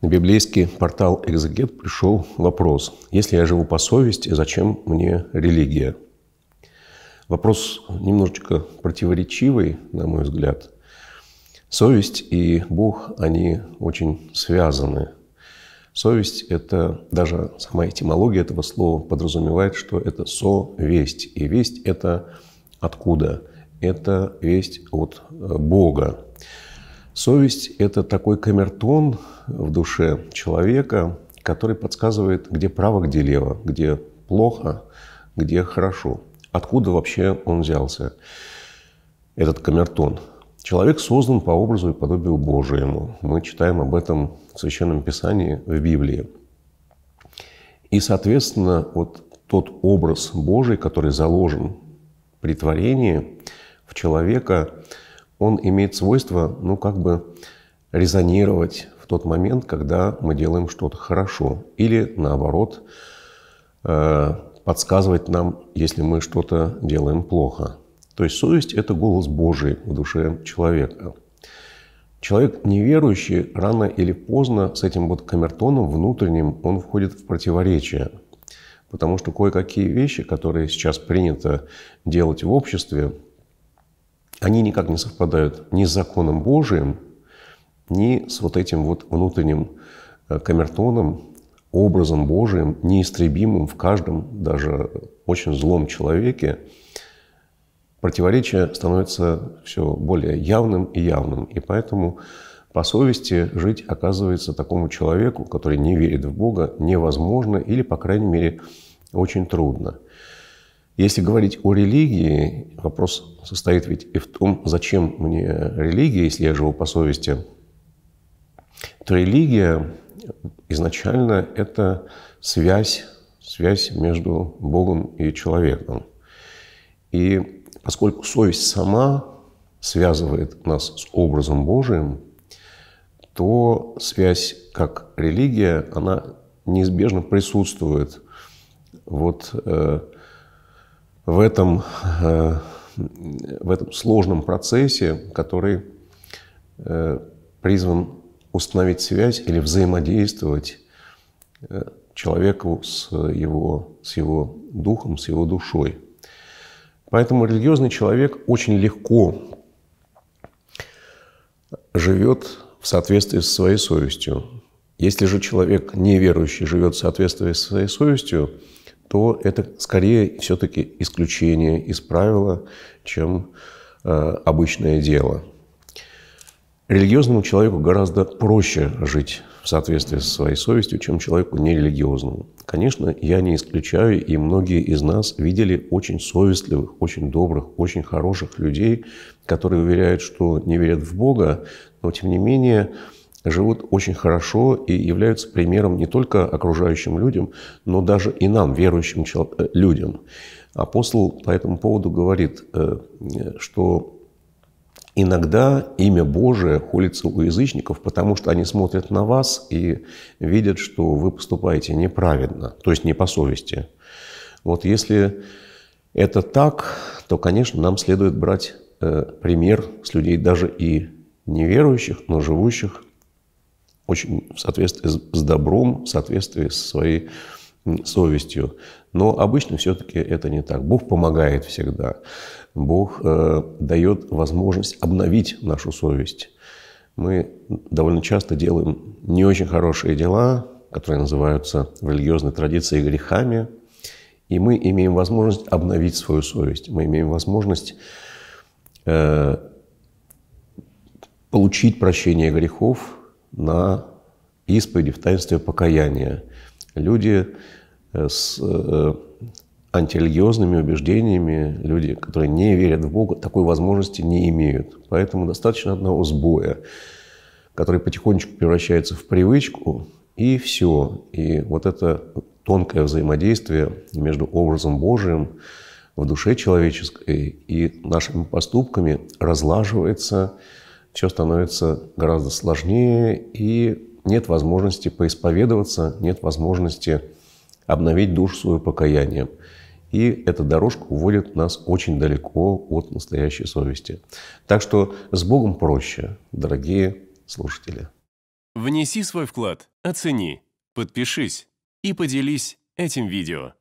На библейский портал «Экзегет» пришел вопрос, если я живу по совести, зачем мне религия? Вопрос немножечко противоречивый, на мой взгляд. Совесть и Бог, они очень связаны. Совесть – это даже сама этимология этого слова подразумевает, что это совесть. И весть – это откуда? Это весть от Бога. Совесть – это такой камертон в душе человека, который подсказывает, где право, где лево, где плохо, где хорошо. Откуда вообще он взялся, этот камертон? Человек создан по образу и подобию Божьему. Мы читаем об этом в Священном Писании, в Библии. И, соответственно, вот тот образ Божий, который заложен при творении в человека – он имеет свойство, ну, как бы резонировать в тот момент, когда мы делаем что-то хорошо. Или, наоборот, э, подсказывать нам, если мы что-то делаем плохо. То есть совесть – это голос Божий в душе человека. Человек неверующий рано или поздно с этим вот камертоном внутренним он входит в противоречие. Потому что кое-какие вещи, которые сейчас принято делать в обществе, они никак не совпадают ни с законом Божиим, ни с вот этим вот внутренним э, камертоном, образом Божиим, неистребимым в каждом, даже очень злом человеке, противоречие становится все более явным и явным. И поэтому по совести жить оказывается такому человеку, который не верит в Бога, невозможно или, по крайней мере, очень трудно. Если говорить о религии, вопрос состоит ведь и в том, зачем мне религия, если я живу по совести, то религия изначально это связь, связь между Богом и человеком. И поскольку совесть сама связывает нас с образом Божиим, то связь как религия, она неизбежно присутствует. Вот э, в этом, э, в этом сложном процессе, который э, призван установить связь или взаимодействовать э, человеку с его, с его духом, с его душой. Поэтому религиозный человек очень легко живет в соответствии со своей совестью. Если же человек неверующий живет в соответствии со своей совестью, то это скорее все-таки исключение из правила, чем э, обычное дело. Религиозному человеку гораздо проще жить в соответствии со своей совестью, чем человеку нерелигиозному. Конечно, я не исключаю, и многие из нас видели очень совестливых, очень добрых, очень хороших людей, которые уверяют, что не верят в Бога, но тем не менее живут очень хорошо и являются примером не только окружающим людям, но даже и нам, верующим э, людям. Апостол по этому поводу говорит, э, что Иногда имя Божие хулится у язычников, потому что они смотрят на вас и видят, что вы поступаете неправедно, то есть не по совести. Вот если это так, то, конечно, нам следует брать э, пример с людей даже и неверующих, но живущих очень в соответствии с добром, в соответствии со своей совестью. Но обычно все-таки это не так. Бог помогает всегда. Бог э, дает возможность обновить нашу совесть. Мы довольно часто делаем не очень хорошие дела, которые называются в религиозной традиции грехами, и мы имеем возможность обновить свою совесть. Мы имеем возможность э, получить прощение грехов – на исповеди в таинстве покаяния. Люди э, с э, антирелигиозными убеждениями, люди, которые не верят в Бога, такой возможности не имеют. Поэтому достаточно одного сбоя, который потихонечку превращается в привычку, и все. И вот это тонкое взаимодействие между образом Божиим в душе человеческой и нашими поступками разлаживается, все становится гораздо сложнее, и нет возможности поисповедоваться, нет возможности обновить душу свою покаянием. И эта дорожка уводит нас очень далеко от настоящей совести. Так что с Богом проще, дорогие слушатели. Внеси свой вклад, оцени, подпишись и поделись этим видео.